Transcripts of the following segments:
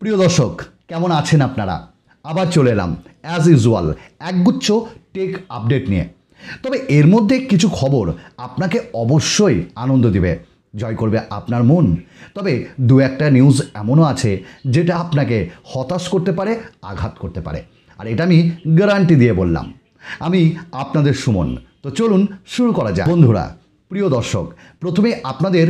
প্রিয় দর্শক কেমন আছেন আপনারা আবার চলে এলাম অ্যাজ ইউজুয়াল একগুচ্ছ টেক আপডেট নিয়ে তবে এর মধ্যে কিছু খবর আপনাকে অবশ্যই আনন্দ দিবে জয় করবে আপনার মন তবে দু একটা নিউজ এমনও আছে যেটা আপনাকে হতাশ করতে পারে আঘাত করতে পারে আর এটা আমি গ্যারান্টি দিয়ে বললাম আমি আপনাদের সুমন তো চলুন শুরু করা যাক বন্ধুরা প্রিয় দর্শক প্রথমে আপনাদের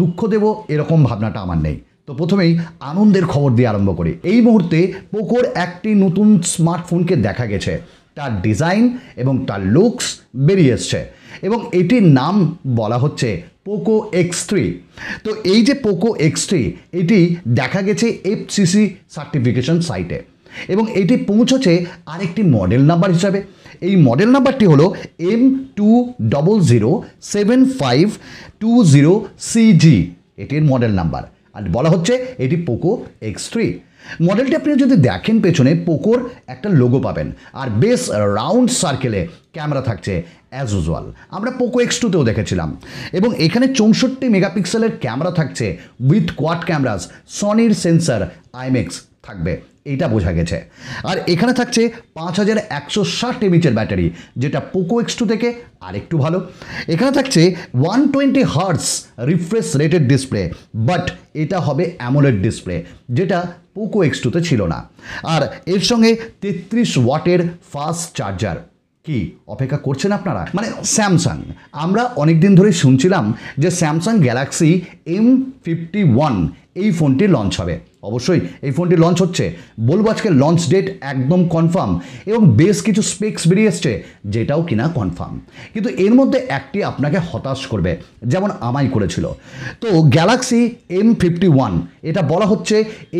দুঃখ দেব এরকম ভাবনাটা আমার নেই তো প্রথমেই আনন্দের খবর দিয়ে আরম্ভ করি এই মুহূর্তে পোকোর একটি নতুন স্মার্টফোনকে দেখা গেছে তার ডিজাইন এবং তার লুকস বেরিয়ে এসছে এবং এটির নাম বলা হচ্ছে পোকো এক্স থ্রি তো এই যে পোকো এক্স থ্রি এটি দেখা গেছে এফসিসি সার্টিফিকেশন সাইটে এবং এটি পৌঁছেছে আরেকটি মডেল নাম্বার হিসাবে এই মডেল নাম্বারটি হলো M two double zero seven five two zero CG এটির মডেল নাম্বার আর বলা হচ্ছে এটি পোকো এক্স থ্রি মডেলটি আপনি যদি দেখেন পেছনে পোকোর একটা লোগো পাবেন আর বেশ রাউন্ড সার্কেলে ক্যামেরা থাকছে অ্যাজ ইউজুয়াল আমরা পোকো এক্স টুতেও দেখেছিলাম এবং এখানে চৌষট্টি মেগাপিক্সেলের ক্যামেরা থাকছে উইথ কোয়াড ক্যামেরাস সনির সেন্সার আইমেক্স থাকবে এইটা বোঝা গেছে আর এখানে থাকছে পাঁচ হাজার একশো ষাট এমএচের ব্যাটারি যেটা পোকো এক্স টু থেকে আরেকটু ভালো এখানে থাকছে one twenty hertz refresh rated display but এটা হবে অ্যামোলেড ডিসপ্লে যেটা পোকো এক্স টুতে ছিল না আর এর সঙ্গে তেত্রিশ ওয়াটের ফাস্ট চার্জার কি অপেক্ষা করছেন আপনারা মানে স্যামসাং আমরা অনেক দিন ধরে শুনছিলাম যে Samsung Galaxy M fifty one এই ফোনটি লঞ্চ হবে অবশ্যই এই ফোনটি লঞ্চ হচ্ছে বলবো আজকে লঞ্চ ডেট একদম কনফার্ম এবং বেশ কিছু স্পেক্স বেরিয়ে এসছে যেটাও কিনা কনফার্ম কিন্তু এর মধ্যে একটি আপনাকে হতাশ করবে যেমন আমায় করেছিল তো গ্যালাক্সি এম ফিফটি ওয়ান এটা বলা হচ্ছে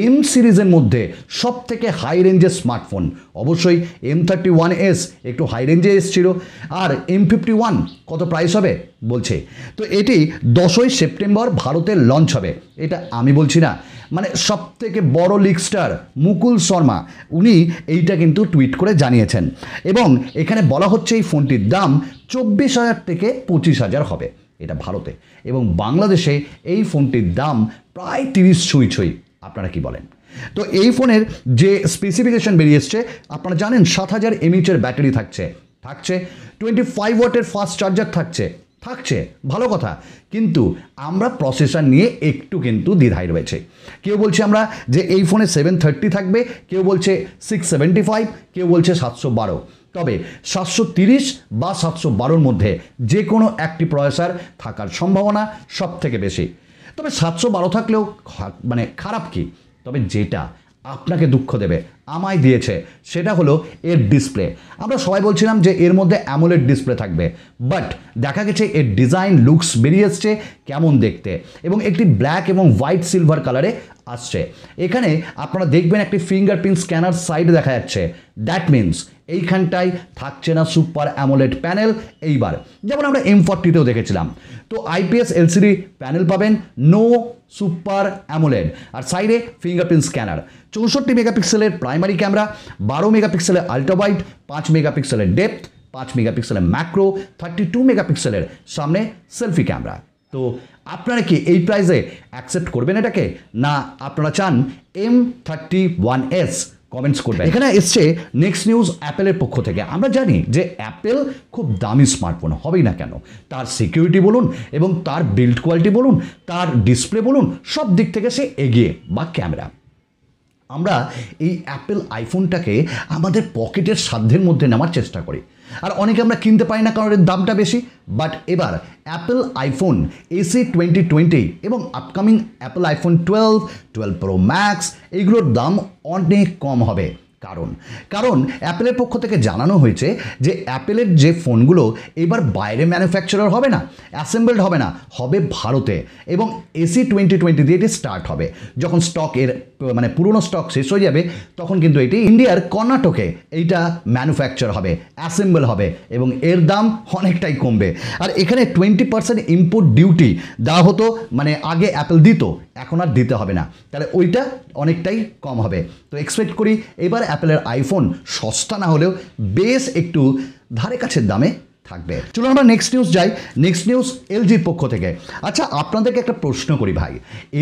এম সিরিজের মধ্যে সব থেকে হাই রেঞ্জের স্মার্টফোন অবশ্যই এম থার্টি ওয়ান এস একটু হাই রেঞ্জে এসছিল আর এম ফিফটি ওয়ান কত প্রাইস হবে বলছে তো এটি দশই সেপ্টেম্বর ভারতে লঞ্চ হবে এটা আমি বলছি না মানে সব থেকে বড় লিগস্টার মুকুল শর্মা উনি এইটা কিন্তু টুইট করে জানিয়েছেন এবং এখানে বলা হচ্ছে এই ফোনটির দাম চব্বিশ হাজার থেকে পঁচিশ হাজার হবে এটা ভারতে এবং বাংলাদেশে এই ফোনটির দাম প্রায় তিরিশ ছুঁই ছুঁই আপনারা কি বলেন তো এই ফোনের যে স্পেসিফিকেশন বেরিয়ে এসছে আপনারা জানেন সাত হাজার এমএইচের ব্যাটারি থাকছে থাকছে টোয়েন্টি ফাইভ ওয়াটের ফাস্ট চার্জার থাকছে থাকছে ভালো কথা কিন্তু আমরা প্রসেসর নিয়ে একটু কিন্তু দ্বিধায় রয়েছে কেউ বলছে আমরা যে এই ফোনে সেভেন থার্টি থাকবে কেউ বলছে সিক্স সেভেন্টি ফাইভ কেউ বলছে সাতশো বারো তবে সাতশো তিরিশ বা সাতশো বারোর মধ্যে যে কোনো একটি প্রসেসর থাকার সম্ভাবনা সব থেকে বেশি তবে সাতশো বারো থাকলেও মানে খারাপ কি তবে যেটা আপনাকে দুঃখ দেবে আমায় দিয়েছে সেটা হলো এর ডিসপ্লে আমরা সবাই বলছিলাম যে এর মধ্যে অ্যামোলেড ডিসপ্লে থাকবে বাট দেখা গেছে এর ডিজাইন লুকস বেরিয়ে এসছে কেমন দেখতে এবং একটি ব্ল্যাক এবং হোয়াইট সিলভার কালারে আসছে এখানে আপনারা দেখবেন একটি ফিঙ্গারপ্রিন্ট স্ক্যানার সাইড দেখা যাচ্ছে দ্যাট মিনস এইখানটায় থাকছে না সুপার অ্যামোলেড প্যানেল এইবার যেমন আমরা এম ফর্টিতেও দেখেছিলাম তো আইপিএস এলসিডি প্যানেল পাবেন নো সুপার অ্যামোলেড আর সাইডে ফিঙ্গারপ্রিন্ট স্ক্যানার চৌষট্টি মেগাপিক্সেলের প্রাইমারি ক্যামেরা বারো মেগাপিক্সেলের আল্ট্রাওয়াইড পাঁচ মেগাপিক্সেলের ডেপথ পাঁচ মেগাপিক্সেলের ম্যাক্রো থার্টি টু মেগাপিক্সেলের সামনে সেলফি ক্যামেরা তো আপনারা কি এই প্রাইজে অ্যাকসেপ্ট করবেন এটাকে না আপনারা চান M thirty one S comments করবেন এখানে এসছে নেক্সট নিউজ অ্যাপেলের পক্ষ থেকে আমরা জানি যে অ্যাপেল খুব দামি স্মার্টফোন হবেই না কেন তার সিকিউরিটি বলুন এবং তার বিল্ড কোয়ালিটি বলুন তার ডিসপ্লে বলুন সব দিক থেকে সে এগিয়ে বা ক্যামেরা আমরা এই অ্যাপেল আইফোনটাকে আমাদের পকেটের সাধ্যের মধ্যে নেওয়ার চেষ্টা করি আর অনেকে আমরা কিনতে পারি না কারণ এর দামটা বেশি বাট এবার Apple iPhone SE twenty twenty এবং upcoming Apple iPhone twelve twelve pro max এইগুলোর দাম অনেক কম হবে কারণ কারণ অ্যাপেলের পক্ষ থেকে জানানো হয়েছে যে অ্যাপেলের যে ফোনগুলো এবার বাইরে ম্যানুফ্যাকচারার হবে না অ্যাসেম্বলড হবে না হবে ভারতে এবং এসি টোয়েন্টি টোয়েন্টি দিয়ে এটি স্টার্ট হবে যখন স্টক এর মানে পুরনো স্টক শেষ হয়ে যাবে তখন কিন্তু এটি ইন্ডিয়ার কর্ণাটকে এইটা ম্যানুফ্যাকচার হবে অ্যাসেম্বল হবে এবং এর দাম অনেকটাই কমবে আর এখানে টোয়েন্টি পার্সেন্ট ইম্পোর্ট ডিউটি দেওয়া হতো মানে আগে অ্যাপেল দিত এখন আর দিতে হবে না তাহলে ওইটা অনেকটাই কম হবে তো এক্সপেক্ট করি এবার অ্যাপেলের আইফোন সস্তা না হলেও বেশ একটু ধারে কাছের দামে থাকবে চলুন আমরা নেক্সট নিউজ যাই নেক্সট নিউজ এলজির পক্ষ থেকে আচ্ছা আপনাদেরকে একটা প্রশ্ন করি ভাই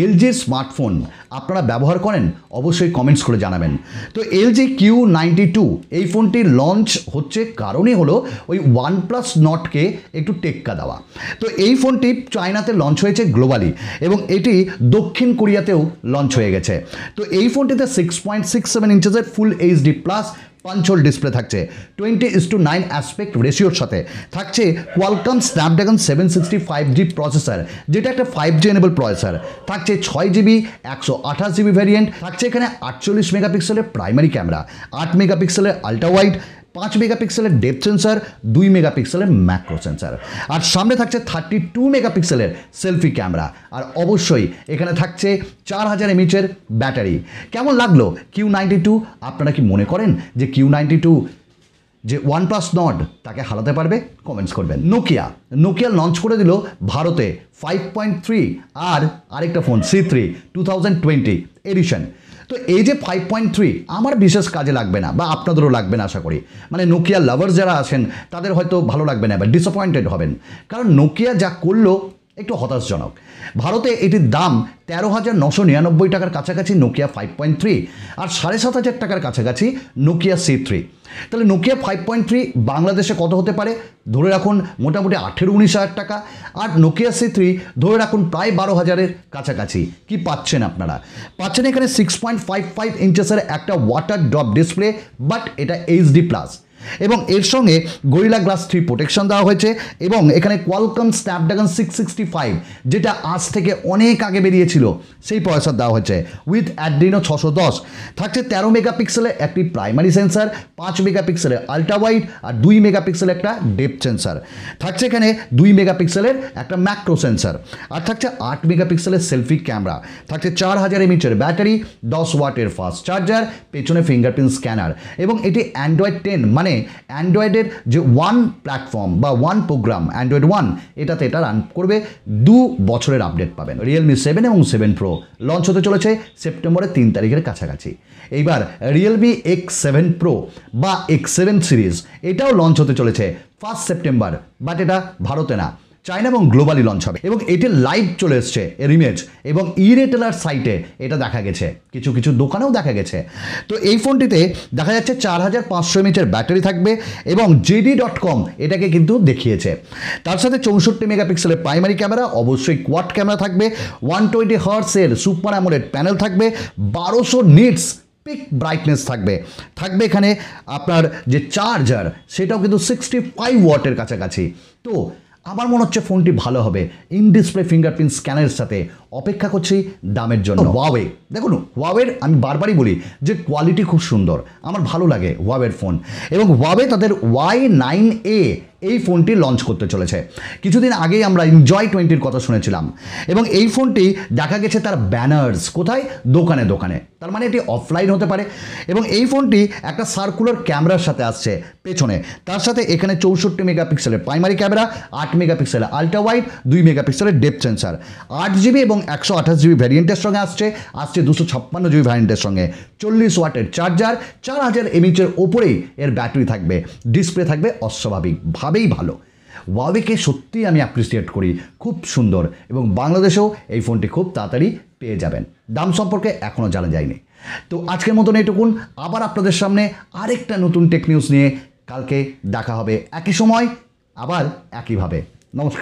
এলজির স্মার্টফোন আপনারা ব্যবহার করেন অবশ্যই কমেন্টস করে জানাবেন তো এলজি কিউ নাইনটি টু এই ফোনটি লঞ্চ হচ্ছে কারণই হলো ওই ওয়ান প্লাস নটকে একটু টেক্কা দেওয়া তো এই ফোনটি চায়নাতে লঞ্চ হয়েছে গ্লোবালি এবং এটি দক্ষিণ কোরিয়াতেও লঞ্চ হয়ে গেছে তো এই ফোনটিতে সিক্স পয়েন্ট সিক্স সেভেন ইঞ্চেসের full HD plus punch hole display থাকছে twenty is to nine aspect রেশিওর সাথে থাকছে Qualcomm Snapdragon seven sixty five G processor যেটা একটা ফাইভ জি এনেবল প্রসেসর থাকছে ছয় জিবি একশো আঠাশ জিবি ভ্যারিয়েন্ট থাকছে এখানে আটচল্লিশ মেগাপিক্সেলের প্রাইমারি ক্যামেরা আট মেগাপিক্সেলের আলট্রা ওয়াইড পাঁচ মেগাপিক্সেলের ডেপ সেন্সার দুই মেগাপিক্সেলের ম্যাক্রো সেন্সার আর সামনে থাকছে থার্টি টু মেগাপিক্সেলের সেলফি ক্যামেরা আর অবশ্যই এখানে থাকছে চার হাজার এমএচের ব্যাটারি কেমন লাগলো কিউ নাইনটি টু আপনারা কি মনে করেন যে কিউ নাইনটি টু যে ওয়ান প্লাস নট তাকে হারাতে পারবে কমেন্টস করবেন নোকিয়া নোকিয়া লঞ্চ করে দিল ভারতে ফাইভ পয়েন্ট থ্রি আর আরেকটা phone C three two thousand twenty edition তো এই যে ফাইভ পয়েন্ট থ্রি আমার বিশেষ কাজে লাগবে না বা আপনাদেরও লাগবে না আশা করি মানে নোকিয়া লাভার যারা আছেন তাদের হয়তো ভালো লাগবে না বা ডিসঅ্যাপয়েন্টেড হবেন কারণ নোকিয়া যা করলো একটু হতাশজনক ভারতে এটির দাম তেরো হাজার নশো নিরানব্বই টাকার কাছাকাছি নোকিয়া ফাইভ পয়েন্ট থ্রি আর সাড়ে সাত হাজার টাকার কাছাকাছি নোকিয়া সি থ্রি তাহলে নোকিয়া ফাইভ পয়েন্ট থ্রি বাংলাদেশে কত হতে পারে ধরে রাখুন মোটামুটি আঠেরো উনিশ হাজার টাকা আর নোকিয়া সি থ্রি ধরে রাখুন প্রায় বারো হাজারের কাছাকাছি কি পাচ্ছেন আপনারা পাচ্ছেন এখানে সিক্স পয়েন্ট ফাইভ ফাইভ ইঞ্চেসের একটা ওয়াটার ড্রপ ডিসপ্লে বাট এটা এইচডি প্লাস এবং এর সঙ্গে গরিলা গ্লাস থ্রি প্রোটেকশন দেওয়া হয়েছে এবং এখানে Qualcomm Snapdragon six sixty five যেটা আজ থেকে অনেক আগে বেরিয়েছিল সেই প্রসেসর দেওয়া হয়েছে উইথ অ্যাড্রিনো ছশো দশ থাকছে তেরো মেগাপিক্সেলের একটি প্রাইমারি সেন্সার পাঁচ মেগাপিক্সেলের আলট্রা ওয়াইড আর দুই মেগাপিক্সেল একটা ডেপ সেন্সার থাকছে এখানে দুই মেগাপিক্সেলের একটা ম্যাক্রো সেন্সার আর থাকছে আট মেগাপিক্সেলের সেলফি ক্যামেরা থাকছে চার হাজার এমএচের ব্যাটারি দশ ওয়াটের ফাস্ট চার্জার পেছনে ফিঙ্গারপ্রিন্ট স্ক্যানার এবং এটি অ্যান্ড্রয়েড টেন মানে কারণে অ্যান্ড্রয়েডের যে ওয়ান প্ল্যাটফর্ম বা ওয়ান প্রোগ্রাম অ্যান্ড্রয়েড ওয়ান এটাতে এটা রান করবে দু বছরের আপডেট পাবেন রিয়েলমি সেভেন এবং সেভেন প্রো লঞ্চ হতে চলেছে সেপ্টেম্বরের তিন তারিখের কাছাকাছি এইবার রিয়েলমি এক্স সেভেন প্রো বা এক্স সেভেন সিরিজ এটাও লঞ্চ হতে চলেছে ফার্স্ট সেপ্টেম্বর বাট এটা ভারতে না চায়না এবং গ্লোবালি লঞ্চ হবে এবং এটি লাইভ চলে এসছে এর ইমেজ এবং ই রেটেলার সাইটে এটা দেখা গেছে কিছু কিছু দোকানেও দেখা গেছে তো এই ফোনটিতে দেখা যাচ্ছে চার হাজার পাঁচশো এমএচের ব্যাটারি থাকবে এবং জিডি ডট কম এটাকে কিন্তু দেখিয়েছে তার সাথে চৌষট্টি মেগাপিক্সেলের প্রাইমারি ক্যামেরা অবশ্যই কোয়াড ক্যামেরা থাকবে ওয়ান টোয়েন্টি হার্সের সুপার অ্যামোলেড প্যানেল থাকবে বারোশো নিটস পিক ব্রাইটনেস থাকবে থাকবে এখানে আপনার যে চার্জার সেটাও কিন্তু সিক্সটি ফাইভ ওয়াটের কাছাকাছি তো আমার মনে হচ্ছে ফোনটি ভালো হবে ইন ডিসপ্লে ফিঙ্গারপ্রিন্ট স্ক্যানের সাথে অপেক্ষা করছি দামের জন্য ওয়াওয়ে দেখুন ওয়াওয়ের আমি বারবারই বলি যে কোয়ালিটি খুব সুন্দর আমার ভালো লাগে ওয়াওয়ের ফোন এবং ওয়াওয়ে তাদের ওয়াই নাইন এ এই ফোনটি লঞ্চ করতে চলেছে কিছুদিন আগেই আমরা এনজয় টোয়েন্টির কথা শুনেছিলাম এবং এই ফোনটি দেখা গেছে তার ব্যানার্স কোথায় দোকানে দোকানে তার মানে এটি অফলাইন হতে পারে এবং এই ফোনটি একটা সার্কুলার ক্যামেরার সাথে আসছে পেছনে তার সাথে এখানে চৌষট্টি মেগাপিক্সেলের প্রাইমারি ক্যামেরা আট মেগাপিক্সেলের আলট্রা ওয়াইড দুই মেগাপিক্সেলের ডেপ সেন্সার আট জিবি এবং একশো আঠাশ জিবি ভ্যারিয়েন্টের সঙ্গে আসছে আসছে দুশো ছাপ্পান্ন জিবি ভ্যারিয়েন্টের সঙ্গে চল্লিশ ওয়াটের চার্জার চার হাজার এমএচের ওপরেই এর ব্যাটারি থাকবে ডিসপ্লে থাকবে অস্বাভাবিকভাবেই ভালো ওয়াবিকে সত্যি আমি অ্যাপ্রিসিয়েট করি খুব সুন্দর এবং বাংলাদেশেও এই ফোনটি খুব তাড়াতাড়ি পেয়ে যাবেন দাম সম্পর্কে এখনও জানা যায়নি তো আজকের মতন এটুকুন আবার আপনাদের সামনে আরেকটা নতুন টেকনিউজ নিয়ে কালকে দেখা হবে একই সময় আবার একইভাবে নমস্কার